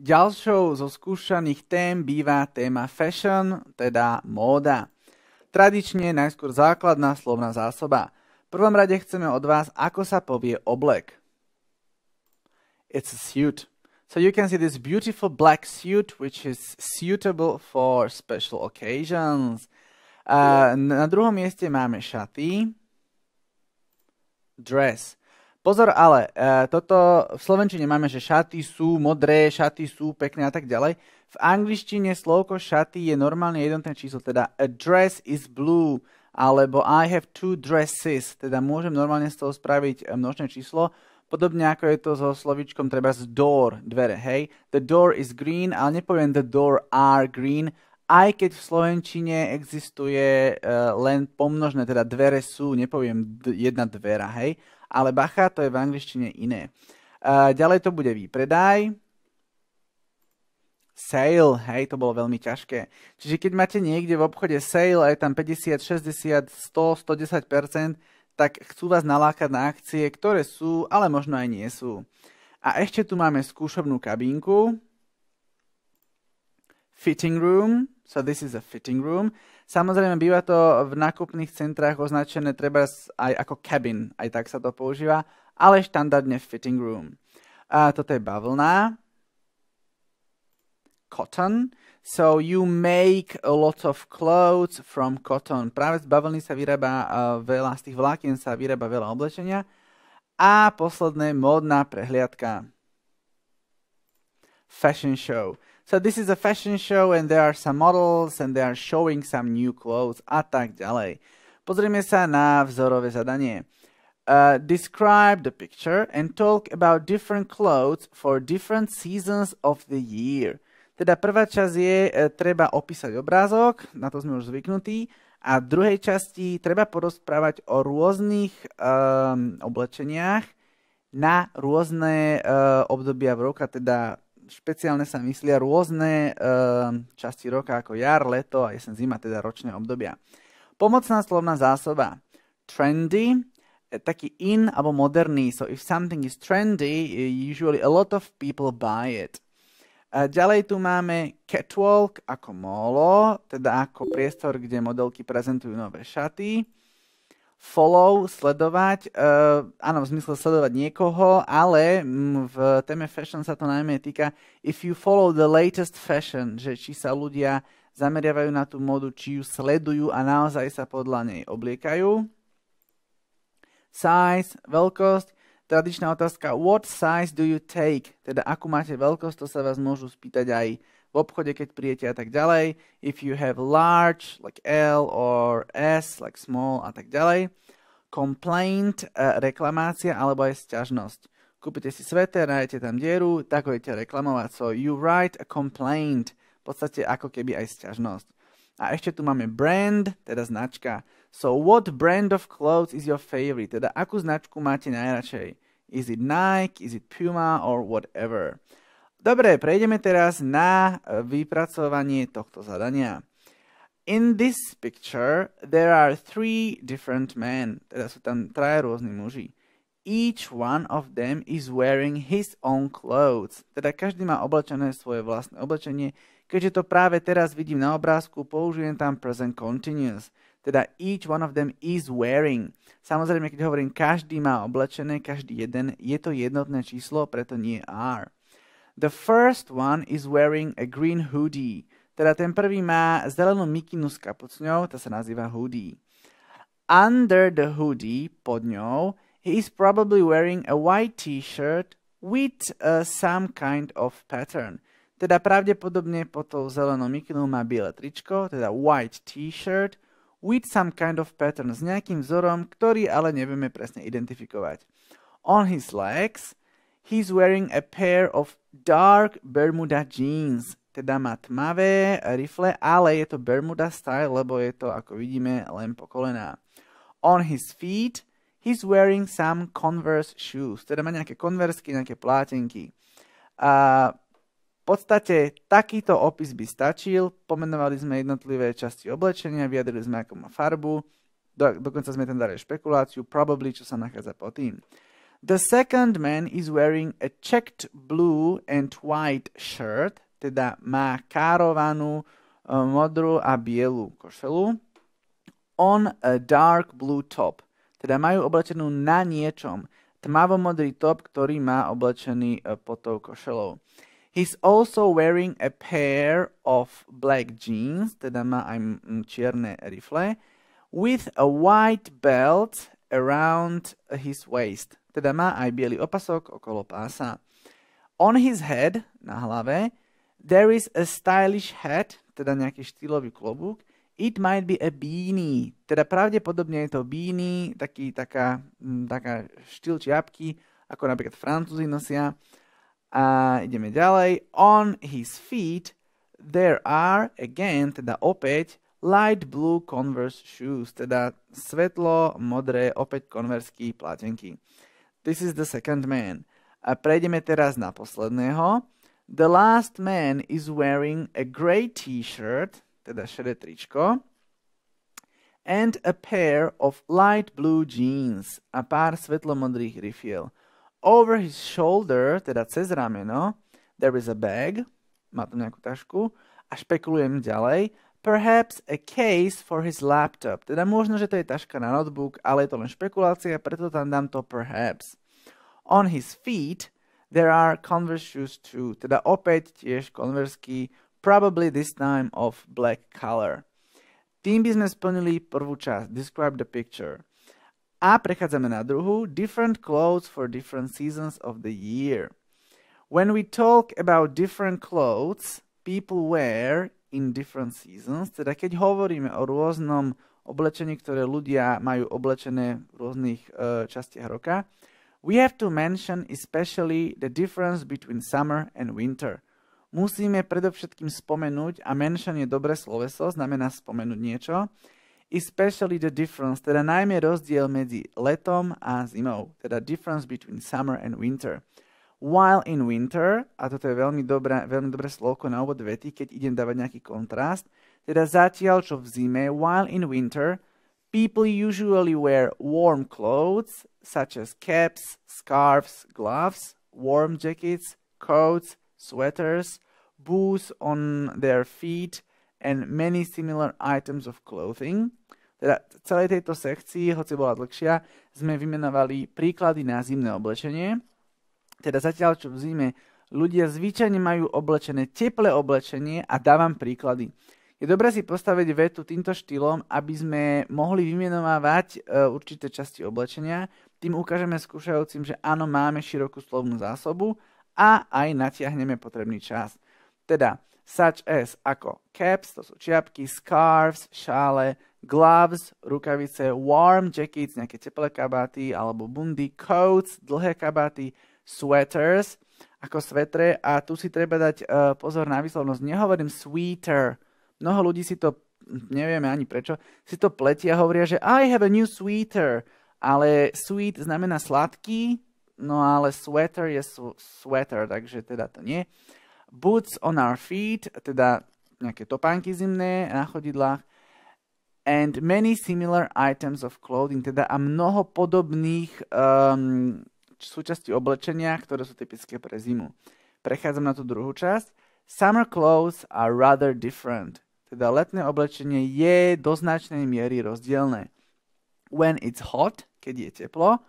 Ďalšou zo skúšaných tém býva téma fashion, teda móda. Tradične najskôr základná slovná zásoba. V prvom rade chceme od vás, ako sa povie oblek. It's a suit. So you can see this beautiful black suit, which is suitable for special occasions. Uh, na druhom mieste máme šaty, dress. Pozor ale, e, toto v Slovenčine máme, že šaty sú modré, šaty sú pekné a tak ďalej. V angličtine slovko šaty je normálne jednotné číslo, teda a dress is blue, alebo I have two dresses, teda môžem normálne z toho spraviť e, množné číslo, podobne ako je to so slovičkom treba z door, dvere, hej. The door is green, ale nepoviem the door are green, aj keď v Slovenčine existuje uh, len pomnožné, teda dvere sú, nepoviem d- jedna dvera, hej, ale bacha, to je v angličtine iné. Uh, ďalej to bude výpredaj, sale, hej, to bolo veľmi ťažké. Čiže keď máte niekde v obchode sale a je tam 50, 60, 100, 110%, tak chcú vás nalákať na akcie, ktoré sú, ale možno aj nie sú. A ešte tu máme skúšobnú kabínku, fitting room, so this is a fitting room. Samozrejme, býva to v nákupných centrách označené treba aj ako cabin, aj tak sa to používa, ale štandardne fitting room. A toto je bavlna, cotton, so you make a lot of clothes from cotton. Práve z bavlny sa vyrába uh, veľa, z tých vlákien sa vyrába veľa oblečenia. A posledné, módna prehliadka. Fashion show. So this is a fashion show and there are some models and they are showing some new clothes a tak ďalej. Pozrieme sa na vzorové zadanie. Uh, describe the picture and talk about different clothes for different seasons of the year. Teda prvá časť je, uh, treba opísať obrázok, na to sme už zvyknutí, a v druhej časti treba porozprávať o rôznych um, oblečeniach na rôzne uh, obdobia v roka, teda špeciálne sa myslia rôzne e, časti roka ako jar, leto a jesen, zima, teda ročné obdobia. Pomocná slovná zásoba. Trendy, e, taký in alebo moderný. So if something is trendy, e, usually a lot of people buy it. A ďalej tu máme catwalk ako molo, teda ako priestor, kde modelky prezentujú nové šaty follow, sledovať, uh, áno, v zmysle sledovať niekoho, ale mm, v téme fashion sa to najmä týka if you follow the latest fashion, že či sa ľudia zameriavajú na tú modu, či ju sledujú a naozaj sa podľa nej obliekajú. Size, veľkosť, tradičná otázka, what size do you take? Teda akú máte veľkosť, to sa vás môžu spýtať aj v obchode, keď prijete a tak ďalej. If you have large, like L or S, like small a tak ďalej. Complaint, eh, reklamácia alebo aj sťažnosť. Kúpite si sveter, nájdete tam dieru, tak ho idete reklamovať. So you write a complaint. V podstate ako keby aj sťažnosť. A ešte tu máme brand, teda značka. So what brand of clothes is your favorite? Teda akú značku máte najradšej? Is it Nike, is it Puma or whatever? Dobre, prejdeme teraz na e, vypracovanie tohto zadania. In this picture there are three different men, teda sú tam traje rôzni muži. Each one of them is wearing his own clothes, teda každý má oblečené svoje vlastné oblečenie. Keďže to práve teraz vidím na obrázku, použijem tam present continuous, teda each one of them is wearing. Samozrejme, keď hovorím každý má oblečené, každý jeden, je to jednotné číslo, preto nie are. The first one is wearing a green hoodie. Teda ten prvý má zelenú mikinu s kapucňou, tá sa nazýva hoodie. Under the hoodie, pod ňou, he is probably wearing a white t-shirt with uh, some kind of pattern. Teda pravdepodobne pod tou zelenou mikinou má biele tričko, teda white t-shirt, with some kind of pattern, s nejakým vzorom, ktorý ale nevieme presne identifikovať. On his legs He's wearing a pair of dark Bermuda jeans. Teda má tmavé rifle, ale je to Bermuda style, lebo je to, ako vidíme, len po kolená. On his feet, he's wearing some Converse shoes. Teda má nejaké konversky, nejaké plátenky. A v podstate takýto opis by stačil. Pomenovali sme jednotlivé časti oblečenia, vyjadrili sme, ako má farbu. Do, dokonca sme tam dali špekuláciu, probably, čo sa nachádza pod tým. The second man is wearing a checked blue and white shirt, teda má károvanú e, modrú a bielú košelu, on a dark blue top, teda majú oblečenú na niečom, tmavomodrý top, ktorý má oblečený e, pod tou košelou. He's also wearing a pair of black jeans, teda má aj čierne rifle, with a white belt around his waist teda má aj biely opasok okolo pása. On his head, na hlave, there is a stylish hat, teda nejaký štýlový klobúk, it might be a beanie, teda pravdepodobne je to beanie, taký, taká, mm, taká štýl čiapky, ako napríklad francúzi nosia. A ideme ďalej. On his feet there are, again, teda opäť, light blue converse shoes, teda svetlo, modré, opäť konversky platenky. This is the second man. A prejdeme teraz na posledného. The last man is wearing a grey t-shirt, teda šedé tričko, and a pair of light blue jeans, a pár svetlomodrých rifiel. Over his shoulder, teda cez rameno, there is a bag, má tam nejakú tašku, a špekulujem ďalej, Perhaps a case for his laptop. Teda možno, že to je taška na notebook, ale je to len špekulácia, preto tam dám to perhaps. On his feet there are Converse shoes too. Teda opäť tiež konversky, probably this time of black color. Tým by sme splnili prvú časť, describe the picture. A prechádzame na druhú, different clothes for different seasons of the year. When we talk about different clothes people wear in different seasons, teda keď hovoríme o rôznom oblečení, ktoré ľudia majú oblečené v rôznych uh, častiach roka, we have to mention especially the difference between summer and winter. Musíme predovšetkým spomenúť, a mention je dobré sloveso, znamená spomenúť niečo, especially the difference, teda najmä rozdiel medzi letom a zimou, teda difference between summer and winter while in winter, a toto je veľmi dobré, veľmi dobré slovko na úvod vety, keď idem dávať nejaký kontrast, teda zatiaľ čo v zime, while in winter, people usually wear warm clothes, such as caps, scarves, gloves, warm jackets, coats, sweaters, boots on their feet, and many similar items of clothing. Teda v celej tejto sekcii, hoci bola dlhšia, sme vymenovali príklady na zimné oblečenie. Teda zatiaľ, čo v zime ľudia zvyčajne majú oblečené teplé oblečenie a dávam príklady. Je dobré si postaviť vetu týmto štýlom, aby sme mohli vymenovávať e, určité časti oblečenia. Tým ukážeme skúšajúcim, že áno, máme širokú slovnú zásobu a aj natiahneme potrebný čas. Teda such as ako caps, to sú čiapky, scarves, šále, gloves, rukavice, warm jackets, nejaké teplé kabáty alebo bundy, coats, dlhé kabáty, sweaters, ako svetre a tu si treba dať uh, pozor na výslovnosť. Nehovorím sweater. Mnoho ľudí si to, nevieme ani prečo, si to pletia a hovoria, že I have a new sweater. Ale sweet znamená sladký, no ale sweater je su- sweater, takže teda to nie. Boots on our feet, teda nejaké topánky zimné na chodidlách. And many similar items of clothing, teda a mnoho podobných um, súčasti oblečenia, ktoré sú typické pre zimu. Prechádzam na tú druhú časť. Summer clothes are rather different. Teda letné oblečenie je do značnej miery rozdielne. When it's hot, keď je teplo,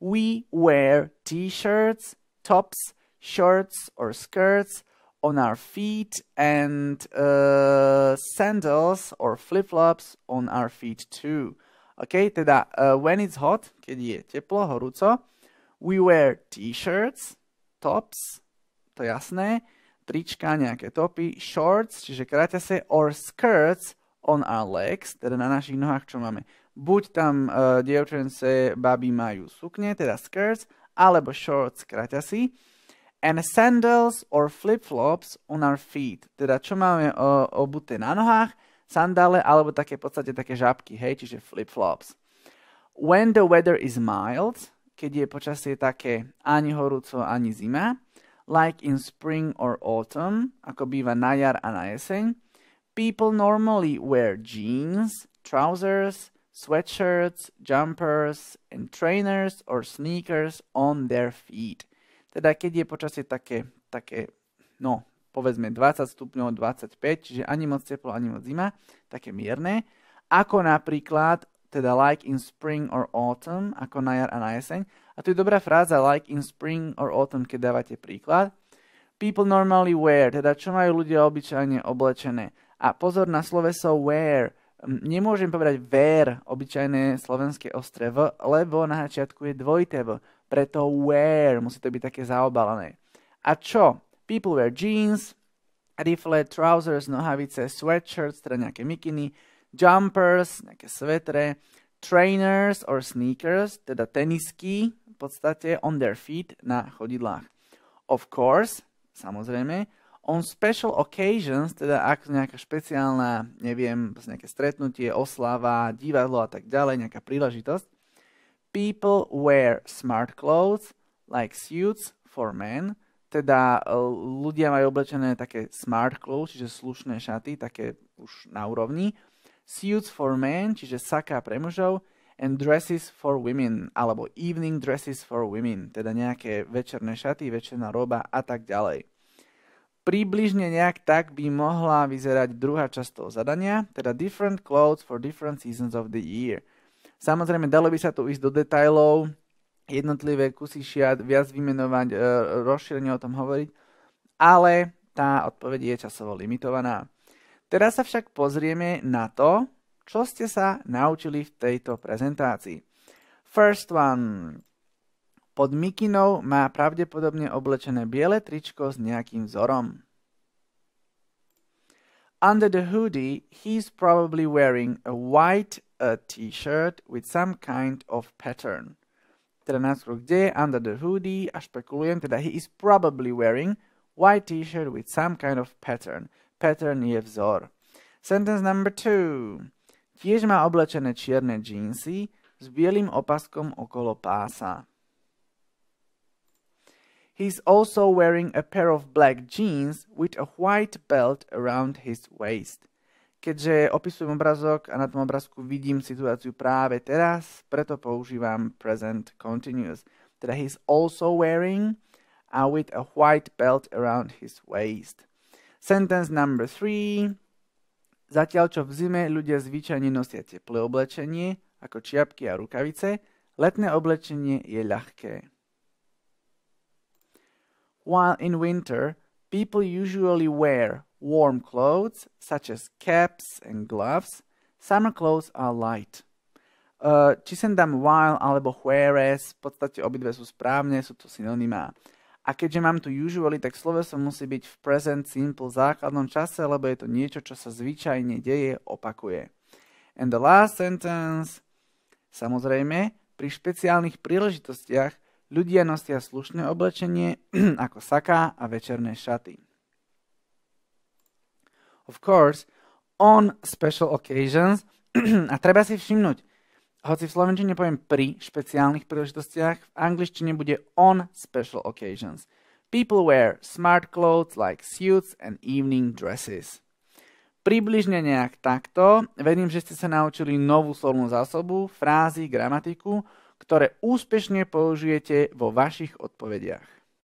we wear t-shirts, tops, shorts or skirts on our feet and uh, sandals or flip-flops on our feet too. OK, teda uh, when it's hot, keď je teplo, horúco, We wear t-shirts, tops, to jasné, trička, nejaké topy, shorts, čiže kraťase, or skirts on our legs, teda na našich nohách, čo máme. Buď tam uh, dievčence, baby majú sukne, teda skirts, alebo shorts, si. And sandals or flip-flops on our feet, teda čo máme uh, obuté na nohách, sandále alebo také v podstate také žabky, hej, čiže flip-flops. When the weather is mild, keď je počasie také ani horúco, ani zima, like in spring or autumn, ako býva na jar a na jeseň, people normally wear jeans, trousers, sweatshirts, jumpers and trainers or sneakers on their feet. Teda keď je počasie také, také, no, povedzme 20 stupňov, 25, čiže ani moc teplo, ani moc zima, také mierne, ako napríklad teda like in spring or autumn, ako na jar a na jeseň. A tu je dobrá fráza like in spring or autumn, keď dávate príklad. People normally wear, teda čo majú ľudia obyčajne oblečené. A pozor na sloveso wear. Nemôžem povedať wear, obyčajné slovenské ostre v, lebo na začiatku je dvojité v. Preto wear, musí to byť také zaobalené. A čo? People wear jeans, rifle, trousers, nohavice, sweatshirts, teda nejaké mikiny, jumpers, nejaké svetre, trainers or sneakers, teda tenisky v podstate on their feet na chodidlách. Of course, samozrejme, on special occasions, teda ak nejaká špeciálna, neviem, nejaké stretnutie, oslava, divadlo a tak ďalej, nejaká príležitosť. People wear smart clothes, like suits for men, teda e, ľudia majú oblečené také smart clothes, čiže slušné šaty, také už na úrovni suits for men, čiže saka pre mužov, and dresses for women, alebo evening dresses for women, teda nejaké večerné šaty, večerná roba a tak ďalej. Približne nejak tak by mohla vyzerať druhá časť toho zadania, teda different clothes for different seasons of the year. Samozrejme, dalo by sa tu ísť do detajlov, jednotlivé kusy šiat, viac vymenovať, e, rozšírenie o tom hovoriť, ale tá odpoveď je časovo limitovaná. Teraz sa však pozrieme na to, čo ste sa naučili v tejto prezentácii. First one. Pod Mikinou má pravdepodobne oblečené biele tričko s nejakým vzorom. Under the hoodie, he's probably wearing a white uh, t-shirt with some kind of pattern. Teda náskôr, kde je under the hoodie a špekulujem, teda he is probably wearing white t-shirt with some kind of pattern pattern je vzor. Sentence number two. Tiež má oblečené čierne džínsy s bielým opaskom okolo pása. He's also wearing a pair of black jeans with a white belt around his waist. Keďže opisujem obrazok a na tom obrazku vidím situáciu práve teraz, preto používam present continuous. Teda he's also wearing a with a white belt around his waist. Sentence number three. Zatiaľ čo v zime ľudia zvyčajne nosia teplé oblečenie, ako čiapky a rukavice, letné oblečenie je ľahké. While in winter, people usually wear warm clothes such as caps and gloves. Summer clothes are light. Uh, či sem dám while alebo whereas, v podstate obidve sú správne, sú to synonymá. A keďže mám tu usually, tak sloveso musí byť v present simple základnom čase, lebo je to niečo, čo sa zvyčajne deje, opakuje. And the last sentence. Samozrejme, pri špeciálnych príležitostiach ľudia nosia slušné oblečenie ako saká a večerné šaty. Of course, on special occasions a treba si všimnúť, hoci v slovenčine poviem pri špeciálnych príležitostiach, v angličtine bude on special occasions. People wear smart clothes like suits and evening dresses. Približne nejak takto. Verím, že ste sa naučili novú slovnú zásobu, frázy, gramatiku, ktoré úspešne použijete vo vašich odpovediach.